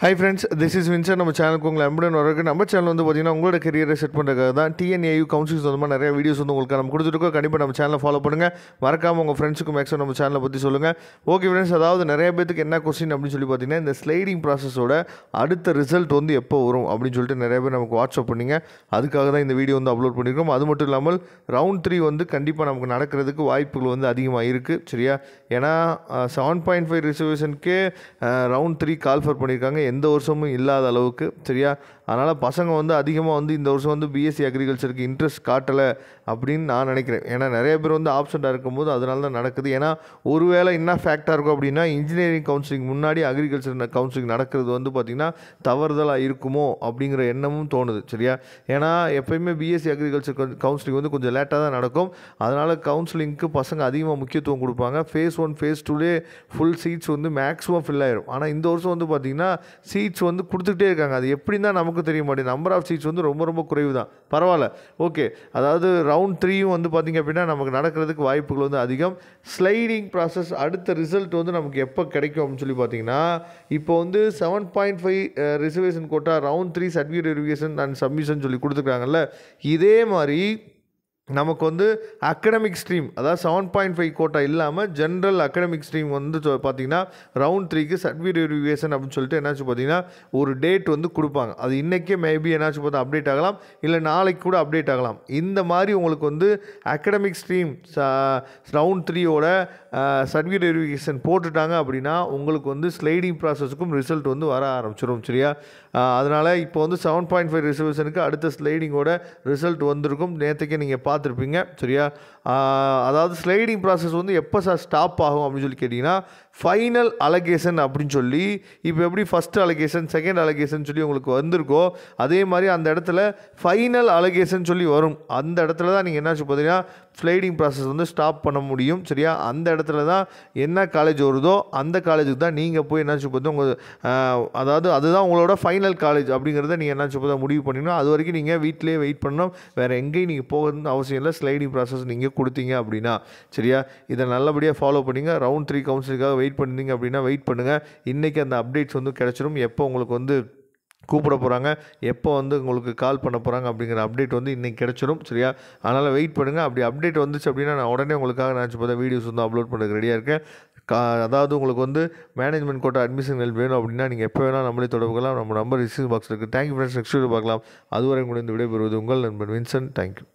high friends this is வின்சர் நம்ம சேனலுக்கு உங்களை அம்புடன் வரக்கு நம்ம சேனல் வந்து பார்த்திங்கன்னா உங்களோட கரியரை செட் பண்ணுறதுக்காக தான் டிஎன்ஏயு கவுன்சில்ஸ் வந்து நிறைய வீடியோஸ் வந்து உங்களுக்கு நம்ம கொடுத்துருக்கோம் கண்டிப்பாக நம்ம சேனலை ஃபாலோ பண்ணுங்கள் மறக்காமல் உங்கள் ஃப்ரெண்ட்ஸுக்கு மேக்ஸிமம் நம்ம சேனலை பற்றி சொல்லுங்கள் ஓகே ஃப்ரெண்ட்ஸ் அதாவது நிறைய பேருக்கு என்ன கொஸ்டின் அப்படின்னு சொல்லி பார்த்தீங்கன்னா இந்த ஸ்லைடிங் ப்ராசஸோட அடுத்த ரிசல்ட் வந்து எப்போ வரும் அப்படின்னு சொல்லிட்டு நிறைய பேர் நமக்கு வாட்ஸ்அப் பண்ணிங்க அதுக்காக தான் இந்த வீடியோ வந்து அப்லோட் பண்ணியிருக்கோம் அது மட்டும் இல்லாமல் ரவுண்ட் த்ரீ வந்து கண்டிப்பாக நமக்கு நடக்கிறதுக்கு வாய்ப்புகள் வந்து அதிகமாக இருக்குது சரியா ஏன்னா செவன் பாயிண்ட் ஃபைவ் ரிசர்வேஷனுக்கே ரவுண்ட் த்ரீ கால்ஃபர் பண்ணியிருக்காங்க எந்த வருஷமும் இல்லாத அளவுக்கு சரியா அதனால் பசங்க வந்து அதிகமாக வந்து இந்த வருஷம் வந்து பிஎஸ்சி அக்ரிகல்ச்சருக்கு இன்ட்ரெஸ்ட் காட்டலை அப்படின்னு நான் நினைக்கிறேன் ஏன்னா நிறைய பேர் வந்து ஆப்ஷன்டாக இருக்கும்போது அதனால தான் நடக்குது ஏன்னா ஒருவேளை என்ன ஃபேக்டாக இருக்கும் அப்படின்னா இன்ஜினியரிங் கவுன்சிலிங் முன்னாடி அக்ரிகல்ச்சர் கவுன்சிலிங் நடக்கிறது வந்து பார்த்திங்கன்னா தவறுதலாக இருக்குமோ அப்படிங்கிற எண்ணமும் தோணுது சரியா ஏன்னா எப்போயுமே பிஎஸ்சி அக்ரிகல்ச்சர் கவுன்சிலிங் வந்து கொஞ்சம் லேட்டாக தான் நடக்கும் அதனால் கவுன்சிலிங்க்கு பசங்க அதிகமாக முக்கியத்துவம் கொடுப்பாங்க ஃபேஸ் ஒன் ஃபேஸ் டூலே ஃபுல் சீட்ஸ் வந்து மேக்ஸிமம் ஃபில் ஆயிடும் ஆனால் இந்த வருஷம் வந்து பார்த்திங்கன்னா சீட்ஸ் வந்து கொடுத்துக்கிட்டே இருக்காங்க அது எப்படின்னா நமக்கு தெரிய மாட்டேங்குது நம்பர் ஆஃப் சீட்ஸ் வந்து ரொம்ப ரொம்ப குறைவு தான் பரவாயில்ல ஓகே அதாவது ரவுண்ட் த்ரீயும் வந்து பார்த்திங்க அப்படின்னா நமக்கு நடக்கிறதுக்கு வாய்ப்புகள் வந்து அதிகம் ஸ்லைடிங் ப்ராசஸ் அடுத்த ரிசல்ட் வந்து நமக்கு எப்போ கிடைக்கும் அப்படின்னு சொல்லி பார்த்தீங்கன்னா இப்போ வந்து seven point five reservation quota round three certificate verification and submission சொல்லி கொடுத்துருக்காங்கல்ல இதே மாதிரி நமக்கு வந்து அகடமிக் ஸ்ட்ரீம் அதாவது செவன் பாயிண்ட் ஃபைவ் கோட்டா இல்லாமல் ஜென்ரல் அகடமிக் ஸ்ட்ரீம் வந்து பார்த்தீங்கன்னா ரவுண்ட் த்ரீக்கு சர்டிஃபிகேட் வெரிஃபிகேஷன் அப்படின்னு சொல்லிட்டு என்னாச்சு பார்த்தீங்கன்னா ஒரு டேட் வந்து கொடுப்பாங்க அது இன்றைக்கே மேபி என்னாச்சு பார்த்தா அப்டேட் ஆகலாம் இல்லை நாளைக்கு கூட அப்டேட் ஆகலாம் இந்த மாதிரி உங்களுக்கு வந்து அகடமிக் ஸ்ட்ரீம் ரவுண்ட் த்ரீயோட சர்டிஃபிகேட் வெரிஃபிகேஷன் போட்டுட்டாங்க அப்படின்னா உங்களுக்கு வந்து ஸ்லைடிங் ப்ராசஸுக்கும் ரிசல்ட் வந்து வர ஆரம்பிச்சிடும் சரியா அதனால் இப்போ வந்து செவன் பாயிண்ட் ஃபைவ் ரிசர்வேஷனுக்கு அடுத்த ஸ்லைடிங்கோட ரிசல்ட் வந்திருக்கும் நேற்றுக்கே நீங்கள் பார்த்துருப்பீங்க சரியா அதாவது ஸ்லைடிங் ப்ராசஸ் வந்து எப்போ சார் ஸ்டாப் ஆகும் அப்படின்னு சொல்லி கேட்டிங்கன்னா ஃபைனல் அலகேஷன் அப்படின்னு சொல்லி இப்போ எப்படி ஃபஸ்ட் அலகேஷன் செகண்ட் அலகேஷன் சொல்லி உங்களுக்கு வந்திருக்கோ அதே மாதிரி அந்த இடத்துல ஃபைனல் அலகேஷன் சொல்லி வரும் அந்த இடத்துல தான் நீங்கள் என்ன பார்த்தீங்கன்னா ஸ்லைடிங் ப்ராசஸ் வந்து ஸ்டாப் பண்ண முடியும் சரியா அந்த இடத்துல தான் என்ன காலேஜ் வருதோ அந்த காலேஜுக்கு தான் நீங்கள் போய் என்னாச்சு பார்த்தா உங்கள் அதாவது அதுதான் உங்களோட ஃபைனல் காலேஜ் அப்படிங்கிறத நீங்கள் என்னாச்சு பார்த்தா முடிவு பண்ணிடணும் அது வரைக்கும் நீங்கள் வீட்டிலே வெயிட் பண்ணணும் வேறு எங்கேயும் நீங்கள் போகணும்னு அவசியம் இல்லை ஸ்லைடிங் ப்ராசஸ் நீங்கள் கொடுத்தீங்க அப்படின்னா சரியா இதை நல்லபடியாக ஃபாலோ பண்ணிங்க ரவுண்ட் த்ரீ கவுன்சிலுக்காக வெயிட் வெயிட் பண்ணிருந்தீங்க அப்படின்னா வெயிட் பண்ணுங்கள் இன்றைக்கி அந்த அப்டேட்ஸ் வந்து கிடச்சிரும் எப்போ உங்களுக்கு வந்து கூப்பிட போகிறாங்க எப்போ வந்து உங்களுக்கு கால் பண்ண போகிறாங்க அப்படிங்கிற அப்டேட் வந்து இன்றைக்கி கிடச்சிரும் சரியா அதனால் வெயிட் பண்ணுங்கள் அப்படி அப்டேட் வந்துச்சு அப்படின்னா நான் உடனே உங்களுக்காக நினச்சி பார்த்தா வீடியோஸ் வந்து அப்லோட் பண்ணுறதுக்கு ரெடியாக இருக்கேன் கா அதாவது உங்களுக்கு வந்து மேனேஜ்மெண்ட் கோட்டா அட்மிஷன் வேணும் அப்படின்னா நீங்கள் எப்போ வேணால் நம்மளே தொடர்புக்கலாம் நம்ம நம்பர் ரிசீவ் பாக்ஸ் இருக்குது தேங்க்யூ ஃப்ரெண்ட்ஸ் நெக்ஸ்ட் வீடியோ பார்க்கலாம் அதுவரை கூட இந்த விடைபெறுவது உங்கள் நண்பன் வின்சன் தேங்க்யூ